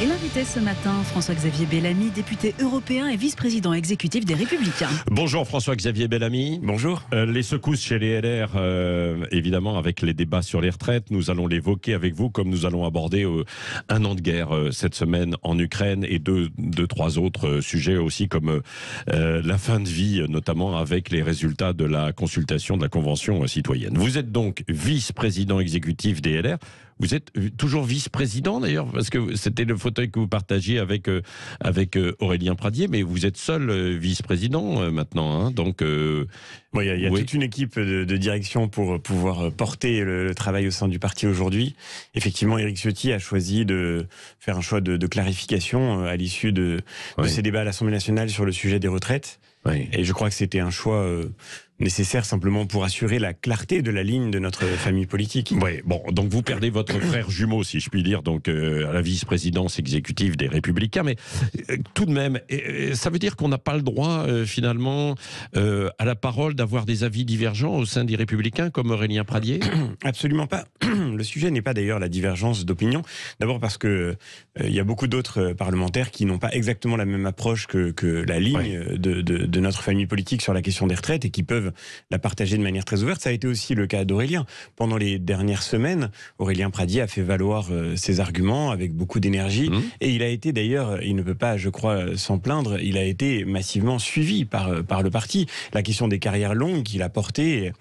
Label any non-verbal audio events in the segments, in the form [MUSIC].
Et l'invité ce matin, François-Xavier Bellamy, député européen et vice-président exécutif des Républicains. Bonjour François-Xavier Bellamy. Bonjour. Euh, les secousses chez les LR, euh, évidemment, avec les débats sur les retraites, nous allons l'évoquer avec vous, comme nous allons aborder euh, un an de guerre cette semaine en Ukraine et deux, deux trois autres sujets aussi, comme la fin de vie, notamment avec les résultats de la consultation de la Convention citoyenne. Vous êtes donc vice-président exécutif des LR. Vous êtes euh, toujours vice-président d'ailleurs, parce que c'était le fauteuil que vous partagiez avec, euh, avec euh, Aurélien Pradier, mais vous êtes seul vice-président maintenant. Hein, donc, il y a, y a toute une équipe de, direction pour pouvoir porter le, travail au sein du parti aujourd'hui. Effectivement, Éric Ciotti a choisi de faire un choix de, clarification à l'issue de, ses ces débats à l'Assemblée nationale sur le sujet des retraites. Et je crois que c'était un choix nécessaire simplement pour assurer la clarté de la ligne de notre famille politique. Oui, bon, donc vous perdez votre [CLEARS THROAT] frère jumeau, si je puis dire, donc euh, à la vice-présidence exécutive des Républicains, mais euh, tout de même, ça veut dire qu'on n'a pas le droit euh, finalement à la parole d'avoir des avis divergents au sein des Républicains, comme Aurélien Pradier [CLEARS THROAT] Absolument pas. [CLEARS THROAT] Le sujet n'est pas d'ailleurs la divergence d'opinion, d'abord parce que il y a beaucoup d'autres parlementaires qui n'ont pas exactement la même approche que, la ligne de notre famille politique sur la question des retraites et qui peuvent la partager de manière très ouverte. Ça a été aussi le cas d'Aurélien. Pendant les dernières semaines, Aurélien Pradier a fait valoir euh, ses arguments avec beaucoup d'énergie. Mmh. Et il a été d'ailleurs, il ne peut pas, je crois, s'en plaindre, il a été massivement suivi par, euh, par le parti. La question des carrières longues qu'il a portées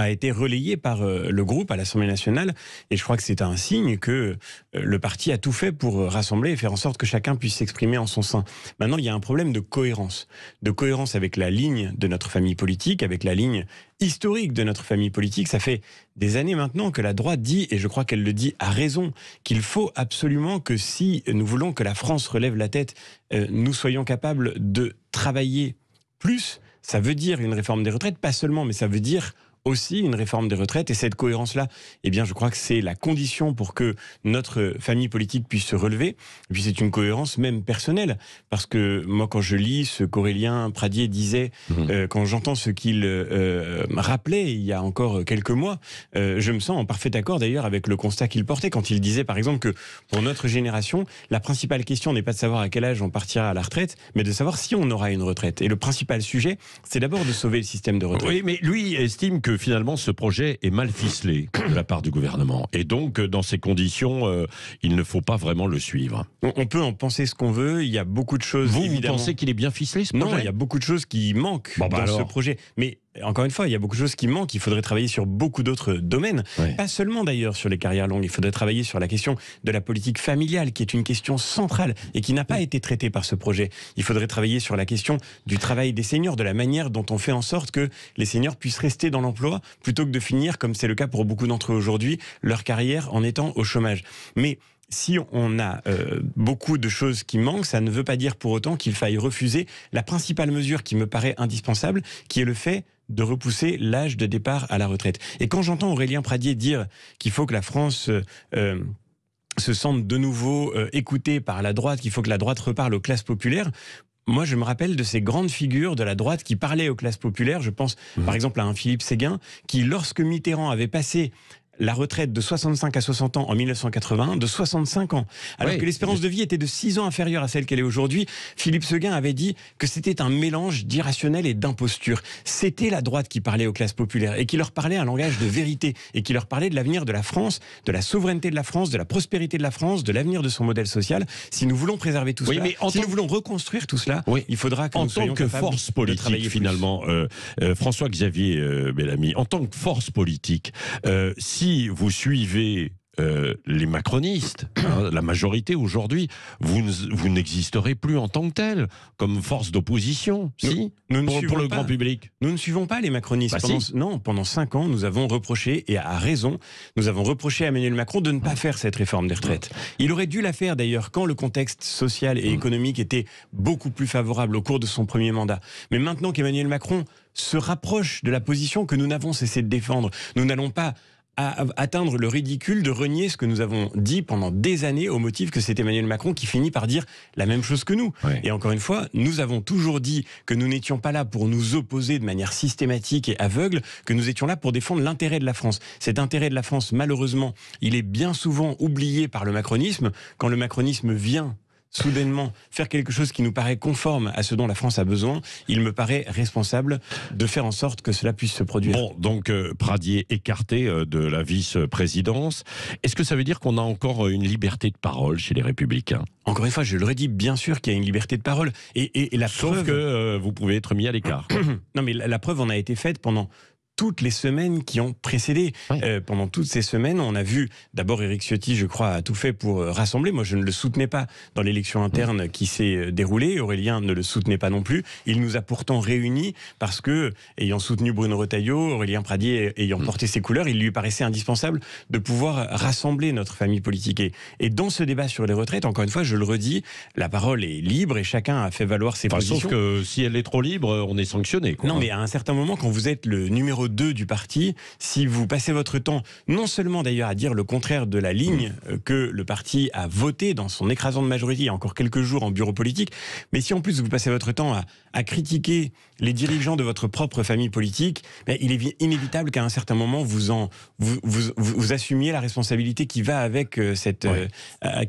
a été relayé par euh, le groupe à l'Assemblée nationale. Et je crois que c'est un signe que euh, le parti a tout fait pour rassembler et faire en sorte que chacun puisse s'exprimer en son sein. Maintenant, il y a un problème de cohérence. De cohérence avec la ligne de notre famille politique, avec la ligne historique de notre famille politique. Ça fait des années maintenant que la droite dit, et je crois qu'elle le dit à raison, qu'il faut absolument que si nous voulons que la France relève la tête, euh, nous soyons capables de travailler plus. Ça veut dire une réforme des retraites, pas seulement, mais ça veut dire aussi une réforme des retraites. Et cette cohérence-là, eh bien, je crois que c'est la condition pour que notre famille politique puisse se relever. Et puis, c'est une cohérence même personnelle. Parce que moi, quand je lis ce qu'Aurélien Pradier disait, mmh. euh, quand j'entends ce qu'il euh, rappelait il y a encore quelques mois, euh, je me sens en parfait accord d'ailleurs avec le constat qu'il portait quand il disait, par exemple, que pour notre génération, la principale question n'est pas de savoir à quel âge on partira à la retraite, mais de savoir si on aura une retraite. Et le principal sujet, c'est d'abord de sauver le système de retraite. Oui, mais lui estime que finalement ce projet est mal ficelé de la part du gouvernement. Et donc, euh, dans ces conditions, euh, il ne faut pas vraiment le suivre. On, peut en penser ce qu'on veut. Il y a beaucoup de choses. Vous, évidemment... vous pensez qu'il est bien ficelé ce projet Non, il y a beaucoup de choses qui manquent bah dans ce projet. Mais encore une fois, il y a beaucoup de choses qui manquent. Il faudrait travailler sur beaucoup d'autres domaines. Pas seulement d'ailleurs sur les carrières longues. Il faudrait travailler sur la question de la politique familiale, qui est une question centrale et qui n'a pas été traitée par ce projet. Il faudrait travailler sur la question du travail des seniors, de la manière dont on fait en sorte que les seniors puissent rester dans l'emploi plutôt que de finir, comme c'est le cas pour beaucoup d'entre eux aujourd'hui, leur carrière en étant au chômage. Mais si on a euh, beaucoup de choses qui manquent, ça ne veut pas dire pour autant qu'il faille refuser la principale mesure qui me paraît indispensable, qui est le fait de repousser l'âge de départ à la retraite. Et quand j'entends Aurélien Pradier dire qu'il faut que la France... Euh, se sente de nouveau euh, écoutée par la droite, qu'il faut que la droite reparle aux classes populaires. Moi, je me rappelle de ces grandes figures de la droite qui parlaient aux classes populaires. Je pense mmh. par exemple à un Philippe Séguin qui, lorsque Mitterrand avait passé la retraite de 65 à 60 ans en 1980, de 65 ans. Alors que l'espérance de vie était de 6 ans inférieure à celle qu'elle est aujourd'hui, Philippe Seguin avait dit que c'était un mélange d'irrationnel et d'imposture. C'était la droite qui parlait aux classes populaires et qui leur parlait un langage de vérité et qui leur parlait de l'avenir de la France, de la souveraineté de la France, de la prospérité de la France, de l'avenir de son modèle social. Si nous voulons préserver tout cela, si nous voulons reconstruire tout cela, il faudra que nous tant que force politique finalement, euh, euh, François-Xavier euh, Bellamy, en tant que force politique, si vous suivez euh, les macronistes, hein, [COUGHS] la majorité aujourd'hui, vous, vous n'existerez plus en tant que tel, comme force d'opposition, si nous, pour, le grand public. Nous ne suivons pas les macronistes. Bah, non, pendant cinq ans, nous avons reproché, et à raison, nous avons reproché à Emmanuel Macron de ne pas faire cette réforme des retraites. Il aurait dû la faire d'ailleurs quand le contexte social et mm. économique était beaucoup plus favorable au cours de son premier mandat. Mais maintenant qu'Emmanuel Macron se rapproche de la position que nous n'avons cessé de défendre, nous n'allons pas à atteindre le ridicule de renier ce que nous avons dit pendant des années au motif que c'est Emmanuel Macron qui finit par dire la même chose que nous. Et encore une fois, nous avons toujours dit que nous n'étions pas là pour nous opposer de manière systématique et aveugle, que nous étions là pour défendre l'intérêt de la France. Cet intérêt de la France, malheureusement, il est bien souvent oublié par le macronisme. Quand le macronisme vient soudainement faire quelque chose qui nous paraît conforme à ce dont la France a besoin, il me paraît responsable de faire en sorte que cela puisse se produire. Bon, donc euh, Pradier écarté euh, de la vice-présidence. Est-ce que ça veut dire qu'on a encore euh, une liberté de parole chez les Républicains Encore une fois, je le redis, bien sûr qu'il y a une liberté de parole. Et, la Sauf que vous pouvez être mis à l'écart. [COUGHS] non, mais la preuve en a été faite pendant toutes les semaines qui ont précédé. Euh, pendant toutes ces semaines, on a vu d'abord Éric Ciotti, je crois, a tout fait pour euh, rassembler. Moi, je ne le soutenais pas dans l'élection interne qui s'est euh, déroulée. Aurélien ne le soutenait pas non plus. Il nous a pourtant réunis parce que, ayant soutenu Bruno Retailleau, Aurélien Pradier ayant mm. porté ses couleurs, il lui paraissait indispensable de pouvoir rassembler notre famille politique. Et, dans ce débat sur les retraites, encore une fois, je le redis, la parole est libre et chacun a fait valoir ses enfin, positions. Sauf que si elle est trop libre, on est sanctionné. Non, mais à un certain moment, quand vous êtes le numéro deux du parti, si vous passez votre temps non seulement d'ailleurs à dire le contraire de la ligne euh, que le parti a votée dans son écrasante majorité il y a encore quelques jours en bureau politique, mais si en plus vous passez votre temps à critiquer les dirigeants de votre propre famille politique, mais il est inévitable qu'à un certain moment vous en vous, assumiez la responsabilité qui va avec euh, cette euh,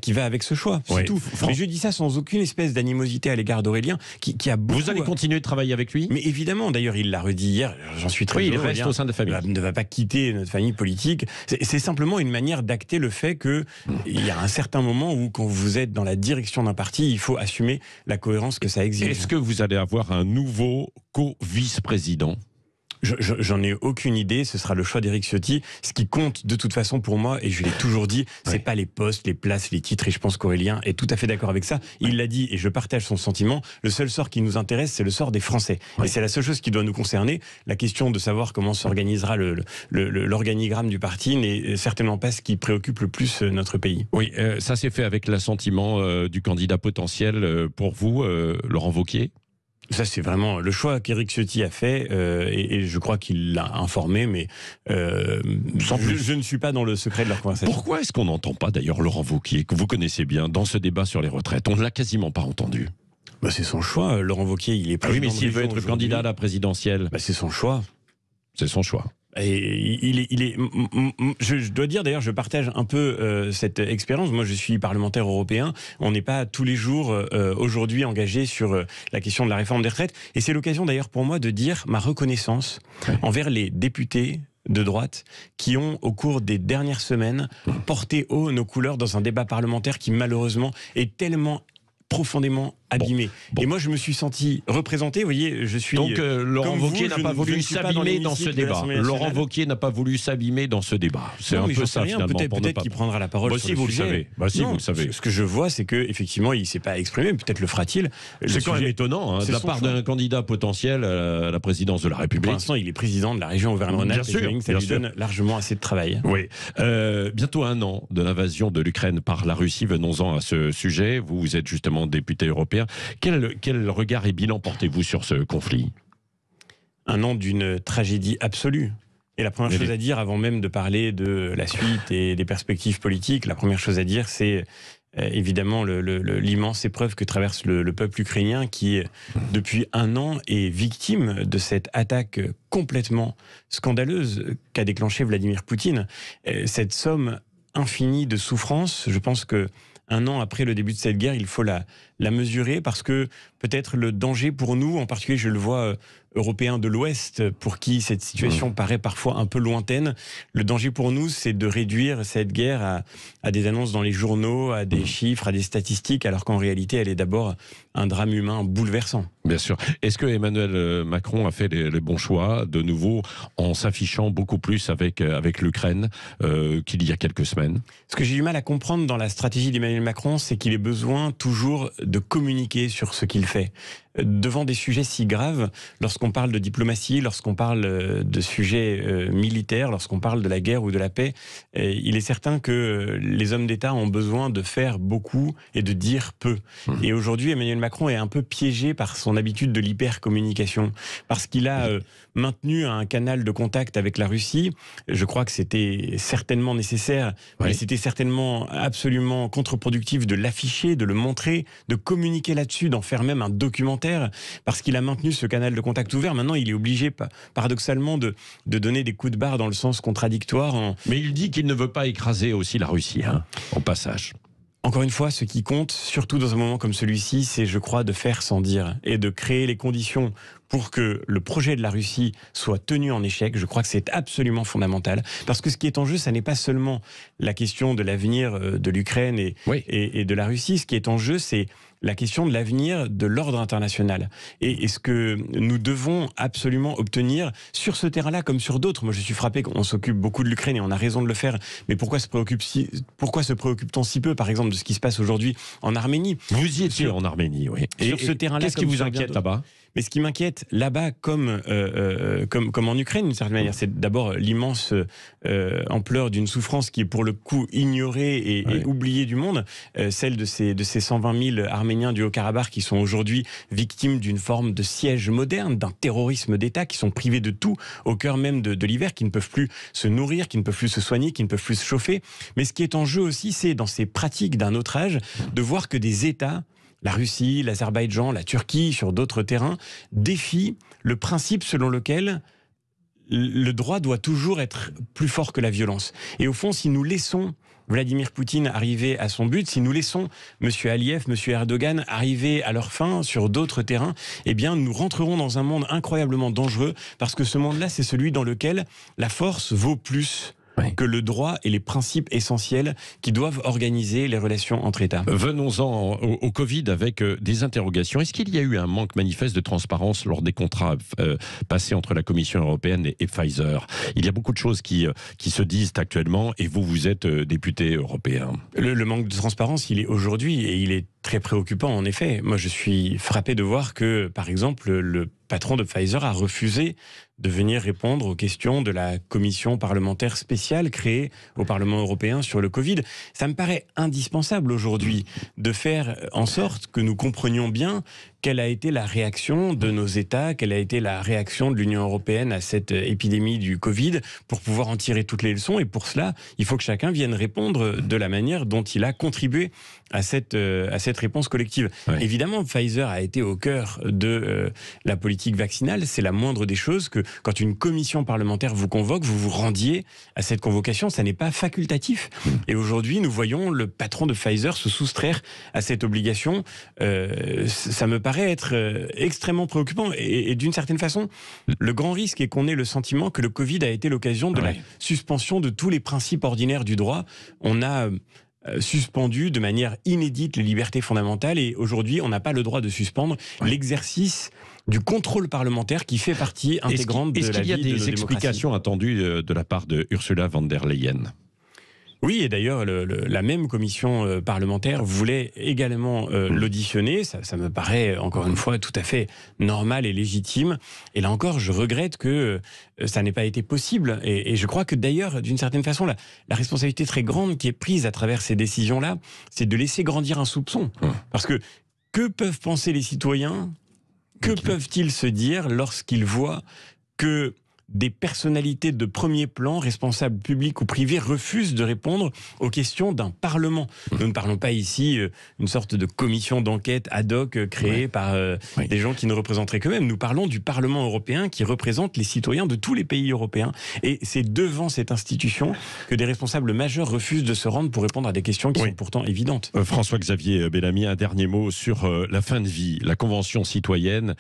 qui va avec ce choix. Oui. Tout. Mais je dis ça sans aucune espèce d'animosité à l'égard d'Aurélien, qui, a beaucoup. Vous allez euh, continuer de travailler avec lui Mais évidemment. D'ailleurs, il l'a redit hier. J'en suis très. Oui, heureux, il reste hein. au sein de la famille. Ne va pas quitter notre famille politique. C'est simplement une manière d'acter le fait que il y a un certain moment où quand vous êtes dans la direction d'un parti, il faut assumer la cohérence que ça exige. Est-ce que vous allez avoir un nouveau co-vice-président J'en ai aucune idée. Ce sera le choix d'Éric Ciotti. Ce qui compte de toute façon pour moi, et je l'ai toujours dit, c'est pas les postes, les places, les titres. Et je pense qu'Aurélien est tout à fait d'accord avec ça. Il l'a dit, et je partage son sentiment. Le seul sort qui nous intéresse, c'est le sort des Français. Et c'est la seule chose qui doit nous concerner. La question de savoir comment s'organisera l'organigramme le, du parti n'est euh, certainement pas ce qui préoccupe le plus euh, notre pays. Oui, euh, ça s'est fait avec l'assentiment du candidat potentiel pour vous, Laurent Vauquier. Ça, c'est vraiment le choix qu'Éric Ciotti a fait, euh, et, je crois qu'il l'a informé, mais euh, sans plus. Je, ne suis pas dans le secret de la conversation. Pourquoi est-ce qu'on n'entend pas d'ailleurs Laurent Vauquier, que vous connaissez bien, dans ce débat sur les retraites On ne l'a quasiment pas entendu. Bah, c'est son choix. Euh, Laurent Vauquier, il est président. Ah oui, mais s'il veut être candidat à la présidentielle. Bah, c'est son choix. C'est son choix. Et il je, dois dire d'ailleurs, je partage un peu euh, cette expérience. Moi, je suis parlementaire européen. On n'est pas tous les jours euh, aujourd'hui engagé sur euh, la question de la réforme des retraites. Et c'est l'occasion d'ailleurs pour moi de dire ma reconnaissance envers les députés, de droite qui ont, au cours des dernières semaines, porté haut nos couleurs dans un débat parlementaire qui, malheureusement, est tellement profondément abîmé. Et moi, je me suis senti représenté. Vous voyez, je suis. Donc, euh, Laurent Wauquiez n'a pas voulu s'abîmer dans, ce débat. Laurent Wauquiez n'a pas voulu s'abîmer dans ce débat. C'est un peu ça, Peut-être qu'il prendra la parole bah, sur si le vous Le savez. Bah, si vous le savez. Ce que je vois, c'est qu'effectivement, il ne s'est pas exprimé. Peut-être le fera-t-il. C'est quand même étonnant. Hein, c'est de la part d'un candidat potentiel euh, à la présidence de la République. Pour l'instant, il est président de la région Auvergne-Rhône-Alpes. Ça lui donne largement assez de travail. Oui. Euh, bientôt un an de l'invasion de l'Ukraine par la Russie. Venons-en à ce sujet. vous êtes justement député européen quel, quel regard et bilan portez-vous sur ce conflit Un an d'une tragédie absolue. Et la première chose à dire, avant même de parler de la suite et des perspectives politiques, la première chose à dire, c'est euh, évidemment l'immense épreuve que traverse le, peuple ukrainien qui, depuis un an, est victime de cette attaque complètement scandaleuse qu'a déclenchée Vladimir Poutine. Euh, cette somme infinie de souffrance, je pense que un an après le début de cette guerre, il faut la, mesurer parce que peut-être le danger pour nous, en particulier je le vois euh, européens de l'Ouest pour qui cette situation mmh. paraît parfois un peu lointaine. Le danger pour nous, c'est de réduire cette guerre à, des annonces dans les journaux, à des mmh. chiffres, à des statistiques, alors qu'en réalité, elle est d'abord un drame humain bouleversant. Bien sûr. Est-ce que Emmanuel euh, Macron a fait les, bons choix, de nouveau, en s'affichant beaucoup plus avec, euh, avec l'Ukraine euh, qu'il y a quelques semaines Ce que j'ai du mal à comprendre dans la stratégie d'Emmanuel Macron, c'est qu'il ait besoin toujours de communiquer sur ce qu'il fait devant des sujets si graves, lorsqu'on parle de diplomatie, lorsqu'on parle euh, de sujets euh, militaires, lorsqu'on parle de la guerre ou de la paix, euh, il est certain que les hommes d'État ont besoin de faire beaucoup et de dire peu. Mmh. Et aujourd'hui, Emmanuel Macron est un peu piégé par son habitude de l'hypercommunication, parce qu'il a maintenu un canal de contact avec la Russie. Je crois que c'était certainement nécessaire, mais c'était certainement absolument contre-productif de l'afficher, de le montrer, de communiquer là-dessus, d'en faire même un documentaire, parce qu'il a maintenu ce canal de contact ouvert. Maintenant, il est obligé, paradoxalement, de, donner des coups de barre dans le sens contradictoire. Mais il dit qu'il ne veut pas écraser aussi la Russie, en hein, au passage. Encore une fois, ce qui compte, surtout dans un moment comme celui-ci, c'est, je crois, de faire sans dire et de créer les conditions pour que le projet de la Russie soit tenu en échec. Je crois que c'est absolument fondamental. Parce que ce qui est en jeu, ça n'est pas seulement la question de l'avenir euh, de l'Ukraine et, et de la Russie. Ce qui est en jeu, c'est la question de l'avenir de l'ordre international. Et, est ce que nous devons absolument obtenir sur ce terrain-là comme sur d'autres. Moi, je suis frappé qu'on s'occupe beaucoup de l'Ukraine et on a raison de le faire. Mais pourquoi se préoccupe pourquoi se t on si peu, par exemple, de ce qui se passe aujourd'hui en Arménie Vous y étiez sur, en Arménie, oui. Et, sur ce terrain-là, qu'est-ce qui vous inquiète là-bas mais ce qui m'inquiète là-bas, euh, euh, comme, comme, en Ukraine, d'une certaine manière, c'est d'abord l'immense euh, ampleur d'une souffrance qui est pour le coup ignorée et, oubliée du monde, celle de ces, de ces 120 000 Arméniens du Haut-Karabakh qui sont aujourd'hui victimes d'une forme de siège moderne, d'un terrorisme d'État, qui sont privés de tout au cœur même de, de l'hiver, qui ne peuvent plus se nourrir, qui ne peuvent plus se soigner, qui ne peuvent plus se chauffer. Mais ce qui est en jeu aussi, c'est dans ces pratiques d'un autre âge, de voir que des États la Russie, l'Azerbaïdjan, la Turquie, sur d'autres terrains, défient le principe selon lequel le droit doit toujours être plus fort que la violence. Et au fond, si nous laissons Vladimir Poutine arrivé à son but, si nous laissons M. Aliyev, M. Erdogan arriver à leur fin sur d'autres terrains, eh bien, nous rentrerons dans un monde incroyablement dangereux parce que ce monde-là, c'est celui dans lequel la force vaut plus que le droit et les principes essentiels qui doivent organiser les relations entre États. Venons-en au, Covid avec euh, des interrogations. Est-ce qu'il y a eu un manque manifeste de transparence lors des contrats euh, passés entre la Commission européenne et, Pfizer Il y a beaucoup de choses qui, euh, qui se disent actuellement et vous, vous êtes député européen. Le, le manque de transparence, il est aujourd'hui et il est très préoccupant en effet. Moi, je suis frappé de voir que, par exemple, le le patron de Pfizer a refusé de venir répondre aux questions de la commission parlementaire spéciale créée au Parlement européen sur le Covid. Ça me paraît indispensable aujourd'hui de faire en sorte que nous comprenions bien quelle a été la réaction de nos États, quelle a été la réaction de l'Union européenne à cette épidémie du Covid, pour pouvoir en tirer toutes les leçons. Et pour cela, il faut que chacun vienne répondre de la manière dont il a contribué à cette, euh, à cette réponse collective. Évidemment, Pfizer a été au cœur de euh, la politique vaccinale, c'est la moindre des choses que quand une commission parlementaire vous convoque, vous vous rendiez à cette convocation. Ça n'est pas facultatif. Hmm. Et aujourd'hui, nous voyons le patron de Pfizer se soustraire à cette obligation. Euh, ça me paraît être euh, extrêmement préoccupant. Et, d'une certaine façon, le grand risque est qu'on ait le sentiment que le Covid a été l'occasion de la suspension de tous les principes ordinaires du droit. On a euh, suspendu de manière inédite les libertés fondamentales et aujourd'hui on n'a pas le droit de suspendre l'exercice du contrôle parlementaire qui fait partie intégrante de la vie Est-ce qu'il y a des explications attendues euh, de la part de Ursula von der Leyen oui, et d'ailleurs, la même commission euh, parlementaire voulait également euh, hmm. l'auditionner. Ça, me paraît, encore une fois, tout à fait normal et légitime. Et là encore, je regrette que ça n'ait pas été possible. Et, je crois que d'ailleurs, d'une certaine façon, la, responsabilité très grande qui est prise à travers ces décisions-là, c'est de laisser grandir un soupçon. Hmm. Parce que que peuvent penser les citoyens que peuvent-ils se dire lorsqu'ils voient que des personnalités de premier plan, responsables publics ou privés, refusent de répondre aux questions d'un Parlement. Nous ne parlons pas ici euh, d'une sorte de commission d'enquête ad hoc euh, créée par euh, des gens qui ne représenteraient qu'eux-mêmes. Nous parlons du Parlement européen qui représente les citoyens de tous les pays européens. Et c'est devant cette institution que des responsables majeurs refusent de se rendre pour répondre à des questions qui sont pourtant évidentes. François-Xavier Bellamy, un dernier mot sur la fin de vie. La Convention citoyenne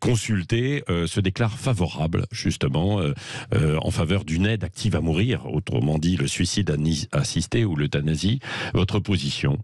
consultée se déclare favorable, justement euh, euh, en faveur d'une aide active à mourir, autrement dit le suicide assisté ou l'euthanasie. Votre position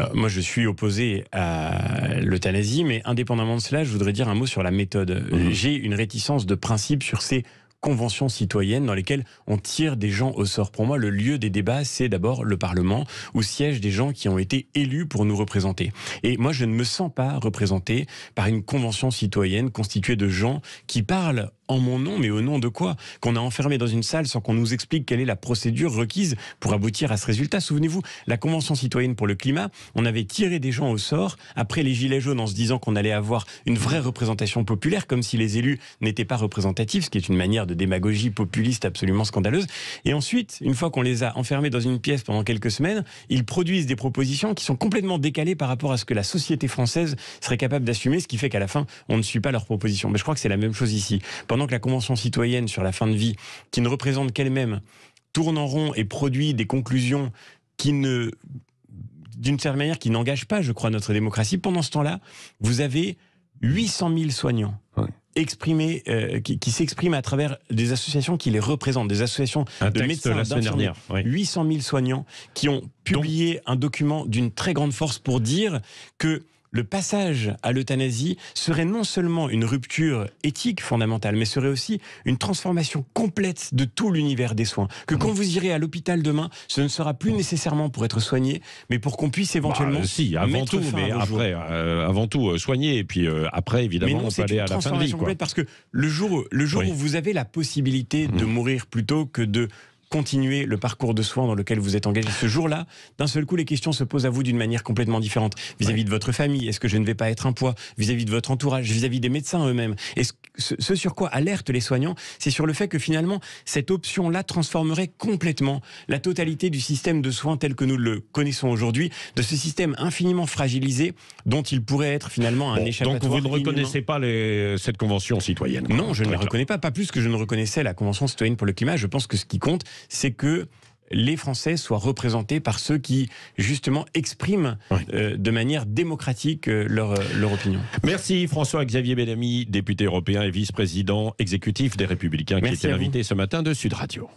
euh, moi, je suis opposé à l'euthanasie, mais indépendamment de cela, je voudrais dire un mot sur la méthode. Mhm. J'ai une réticence de principe sur ces conventions citoyennes dans lesquelles on tire des gens au sort. Pour moi, le lieu des débats, c'est d'abord le Parlement, où siègent des gens qui ont été élus pour nous représenter. Et moi, je ne me sens pas représenté par une convention citoyenne constituée de gens qui parlent en mon nom, mais au nom de quoi Qu'on a enfermé dans une salle sans qu'on nous explique quelle est la procédure requise pour aboutir à ce résultat. Souvenez-vous, la Convention citoyenne pour le climat, on avait tiré des gens au sort après les Gilets jaunes en se disant qu'on allait avoir une vraie représentation populaire, comme si les élus n'étaient pas représentatifs, ce qui est une manière de démagogie populiste absolument scandaleuse. Et ensuite, une fois qu'on les a enfermés dans une pièce pendant quelques semaines, ils produisent des propositions qui sont complètement décalées par rapport à ce que la société française serait capable d'assumer, ce qui fait qu'à la fin, on ne suit pas leurs propositions. Mais je crois que c'est la même chose ici pendant que la Convention citoyenne sur la fin de vie, qui ne représente qu'elle-même, tourne en rond et produit des conclusions qui ne d'une certaine manière qui n'engage pas, je crois, notre démocratie. Pendant ce temps-là, vous avez 800 000 soignants. exprimés, euh, qui, s'expriment à travers des associations qui les représentent, des associations de médecins, la semaine dernière, 800 000 soignants qui ont publié un document d'une très grande force pour dire que le passage à l'euthanasie serait non seulement une rupture éthique fondamentale, mais serait aussi une transformation complète de tout l'univers des soins. Que quand vous irez à l'hôpital demain, ce ne sera plus nécessairement pour être soigné, mais pour qu'on puisse bah, éventuellement. Bah, si, avant tout, mais après, euh, avant tout, euh, soigner, et puis après, évidemment, on peut aller à la fin de vie. Complète parce que le jour, le jour où vous avez la possibilité de mhm. mourir plutôt que de continuer le parcours de soins dans lequel vous êtes engagé ce jour-là, d'un seul coup, les questions se posent à vous d'une manière complètement différente. Vis-à-vis de votre famille, est-ce que je ne vais pas être un poids Vis-à-vis de votre entourage, vis-à-vis des médecins eux-mêmes. ce, ce sur quoi alertent les soignants, c'est sur le fait que finalement, cette option-là transformerait complètement la totalité du système de soins tel que nous le connaissons aujourd'hui, de ce système infiniment fragilisé dont il pourrait être finalement un échappatoire. Donc vous ne reconnaissez pas les, euh, cette convention citoyenne Non, je ne la reconnais pas, pas plus que je ne reconnaissais la convention citoyenne pour le climat. Je pense que ce qui compte, c'est que les Français soient représentés par ceux qui, justement, expriment euh, de manière démocratique euh, euh, leur, opinion. Merci François-Xavier Bellamy, député européen et vice-président exécutif des Républicains, qui était invité ce matin de Sud Radio.